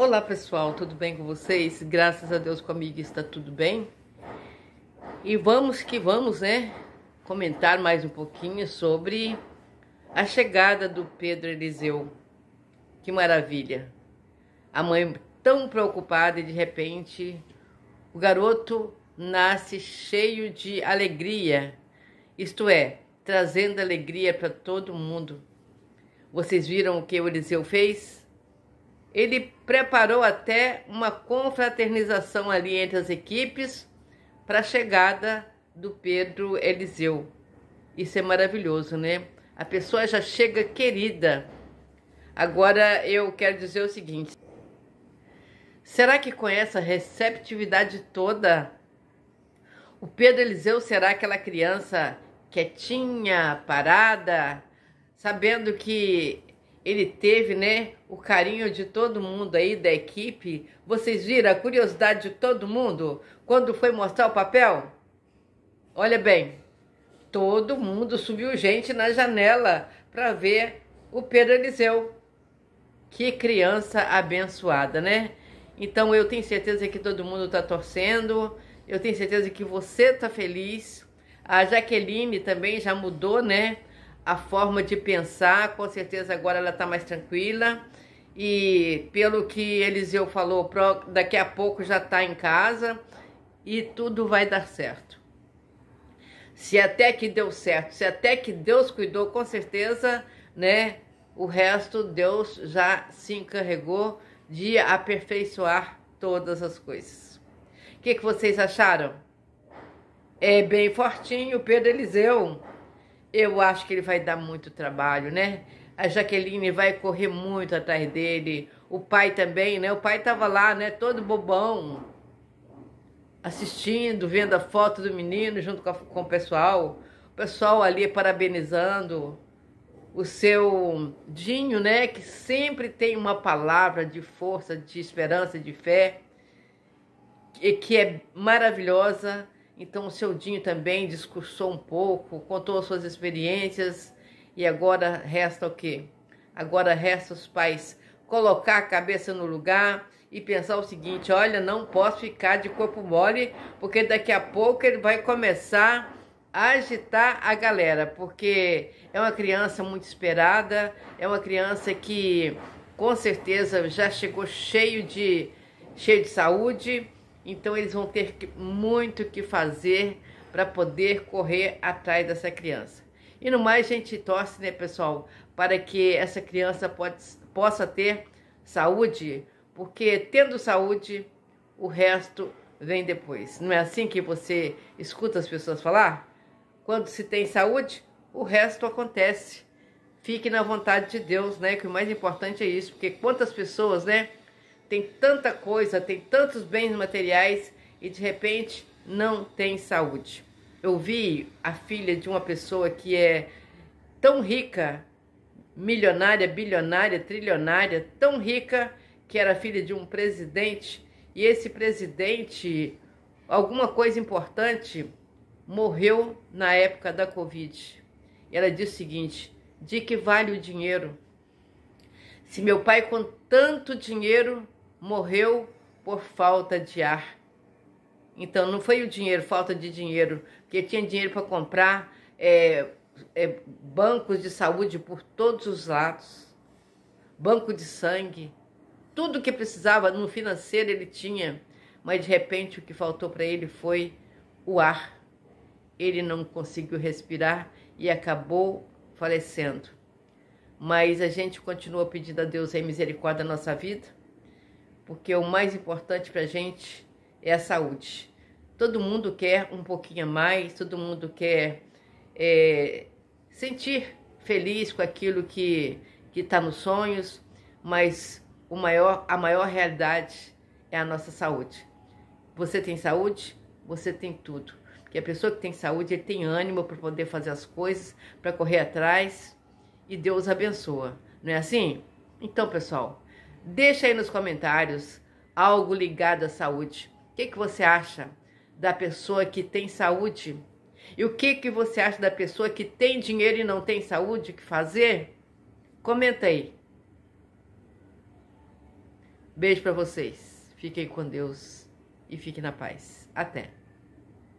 Olá pessoal, tudo bem com vocês? Graças a Deus comigo está tudo bem. E vamos que vamos, né? Comentar mais um pouquinho sobre a chegada do Pedro Eliseu. Que maravilha! A mãe tão preocupada e de repente o garoto nasce cheio de alegria, isto é, trazendo alegria para todo mundo. Vocês viram o que o Eliseu fez? Ele preparou até uma confraternização ali entre as equipes para a chegada do Pedro Eliseu. Isso é maravilhoso, né? A pessoa já chega querida. Agora eu quero dizer o seguinte: será que com essa receptividade toda, o Pedro Eliseu será aquela criança quietinha, parada, sabendo que ele teve, né, o carinho de todo mundo aí da equipe. Vocês viram a curiosidade de todo mundo quando foi mostrar o papel? Olha bem, todo mundo subiu gente na janela para ver o Pedro Eliseu. Que criança abençoada, né? Então eu tenho certeza que todo mundo está torcendo, eu tenho certeza que você está feliz. A Jaqueline também já mudou, né? a forma de pensar, com certeza agora ela está mais tranquila. E pelo que Eliseu falou, daqui a pouco já está em casa e tudo vai dar certo. Se até que deu certo, se até que Deus cuidou, com certeza, né? O resto Deus já se encarregou de aperfeiçoar todas as coisas. O que, que vocês acharam? É bem fortinho, Pedro Eliseu. Eu acho que ele vai dar muito trabalho, né? A Jaqueline vai correr muito atrás dele. O pai também, né? O pai estava lá, né? Todo bobão, assistindo, vendo a foto do menino junto com, a, com o pessoal. O pessoal ali parabenizando o seu Dinho, né? Que sempre tem uma palavra de força, de esperança, de fé, e que é maravilhosa então o seu Dinho também discursou um pouco, contou as suas experiências e agora resta o quê? Agora resta os pais colocar a cabeça no lugar e pensar o seguinte: olha, não posso ficar de corpo mole, porque daqui a pouco ele vai começar a agitar a galera, porque é uma criança muito esperada, é uma criança que com certeza já chegou cheio de cheio de saúde então eles vão ter que, muito que fazer para poder correr atrás dessa criança. E no mais, a gente torce, né, pessoal, para que essa criança pode, possa ter saúde, porque tendo saúde, o resto vem depois. Não é assim que você escuta as pessoas falar? Quando se tem saúde, o resto acontece. Fique na vontade de Deus, né? Que o mais importante é isso, porque quantas pessoas, né? tem tanta coisa, tem tantos bens materiais e de repente não tem saúde. Eu vi a filha de uma pessoa que é tão rica, milionária, bilionária, trilionária, tão rica que era filha de um presidente e esse presidente, alguma coisa importante, morreu na época da Covid. ela disse o seguinte: de que vale o dinheiro? Se meu pai com tanto dinheiro morreu por falta de ar. Então não foi o dinheiro, falta de dinheiro, porque tinha dinheiro para comprar é, é, bancos de saúde por todos os lados, banco de sangue, tudo que precisava no financeiro ele tinha, mas de repente o que faltou para ele foi o ar. Ele não conseguiu respirar e acabou falecendo. Mas a gente continua pedindo a Deus a misericórdia da nossa vida porque o mais importante para a gente é a saúde. Todo mundo quer um pouquinho a mais, todo mundo quer é, sentir feliz com aquilo que está nos sonhos, mas o maior, a maior realidade é a nossa saúde. Você tem saúde, você tem tudo. Porque a pessoa que tem saúde, ele tem ânimo para poder fazer as coisas, para correr atrás e Deus abençoa. Não é assim? Então, pessoal, Deixa aí nos comentários algo ligado à saúde. O que, que você acha da pessoa que tem saúde? E o que, que você acha da pessoa que tem dinheiro e não tem saúde? O que fazer? Comenta aí. Beijo para vocês. Fiquem com Deus e fiquem na paz. Até.